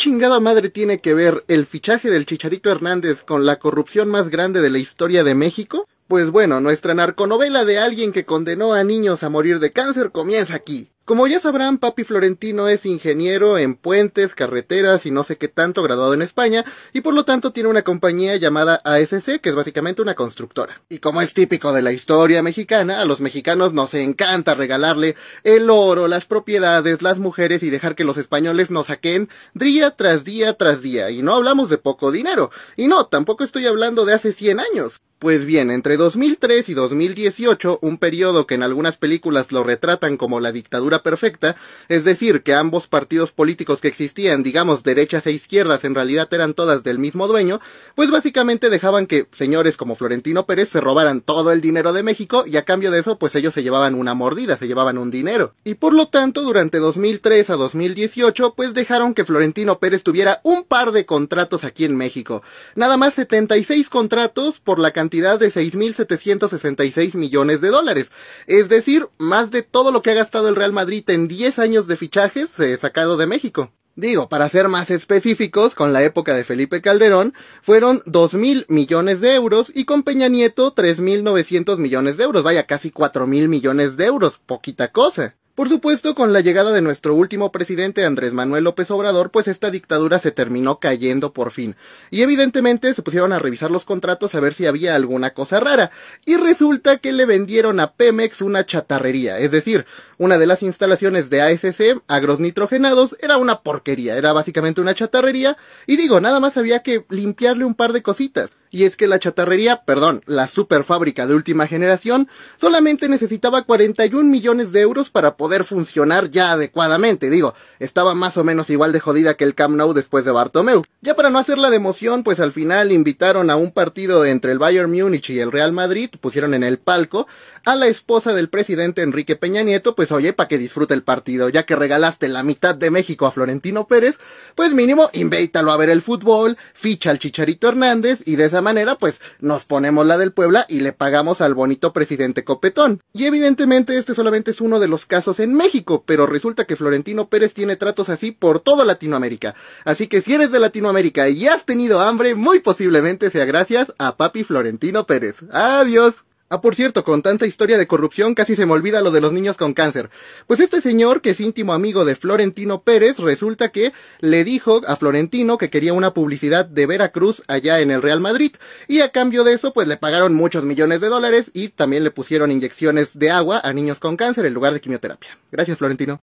chingada madre tiene que ver el fichaje del Chicharito Hernández con la corrupción más grande de la historia de México? Pues bueno, nuestra narconovela de alguien que condenó a niños a morir de cáncer comienza aquí. Como ya sabrán, Papi Florentino es ingeniero en puentes, carreteras y no sé qué tanto graduado en España, y por lo tanto tiene una compañía llamada ASC, que es básicamente una constructora. Y como es típico de la historia mexicana, a los mexicanos nos encanta regalarle el oro, las propiedades, las mujeres y dejar que los españoles nos saquen día tras día tras día. Y no hablamos de poco dinero. Y no, tampoco estoy hablando de hace 100 años. Pues bien, entre 2003 y 2018, un periodo que en algunas películas lo retratan como la dictadura perfecta, es decir, que ambos partidos políticos que existían, digamos derechas e izquierdas, en realidad eran todas del mismo dueño, pues básicamente dejaban que señores como Florentino Pérez se robaran todo el dinero de México y a cambio de eso pues ellos se llevaban una mordida, se llevaban un dinero. Y por lo tanto, durante 2003 a 2018, pues dejaron que Florentino Pérez tuviera un par de contratos aquí en México. Nada más 76 contratos por la sesenta y 6.766 millones de dólares. Es decir, más de todo lo que ha gastado el Real Madrid en 10 años de fichajes se eh, ha sacado de México. Digo, para ser más específicos, con la época de Felipe Calderón, fueron mil millones de euros y con Peña Nieto 3.900 millones de euros. Vaya, casi mil millones de euros, poquita cosa. Por supuesto, con la llegada de nuestro último presidente Andrés Manuel López Obrador, pues esta dictadura se terminó cayendo por fin. Y evidentemente se pusieron a revisar los contratos a ver si había alguna cosa rara. Y resulta que le vendieron a Pemex una chatarrería, es decir, una de las instalaciones de ASC, agros nitrogenados, era una porquería, era básicamente una chatarrería. Y digo, nada más había que limpiarle un par de cositas y es que la chatarrería, perdón, la superfábrica de última generación, solamente necesitaba 41 millones de euros para poder funcionar ya adecuadamente. Digo, estaba más o menos igual de jodida que el Camp Nou después de Bartomeu. Ya para no hacer la democión, pues al final invitaron a un partido entre el Bayern Múnich y el Real Madrid, pusieron en el palco a la esposa del presidente Enrique Peña Nieto, pues oye, para que disfrute el partido, ya que regalaste la mitad de México a Florentino Pérez, pues mínimo invítalo a ver el fútbol, ficha al Chicharito Hernández y de esa manera, pues nos ponemos la del Puebla y le pagamos al bonito presidente Copetón. Y evidentemente este solamente es uno de los casos en México, pero resulta que Florentino Pérez tiene tratos así por toda Latinoamérica. Así que si eres de Latinoamérica y has tenido hambre, muy posiblemente sea gracias a Papi Florentino Pérez. Adiós. Ah, por cierto, con tanta historia de corrupción casi se me olvida lo de los niños con cáncer. Pues este señor, que es íntimo amigo de Florentino Pérez, resulta que le dijo a Florentino que quería una publicidad de Veracruz allá en el Real Madrid. Y a cambio de eso, pues le pagaron muchos millones de dólares y también le pusieron inyecciones de agua a niños con cáncer en lugar de quimioterapia. Gracias, Florentino.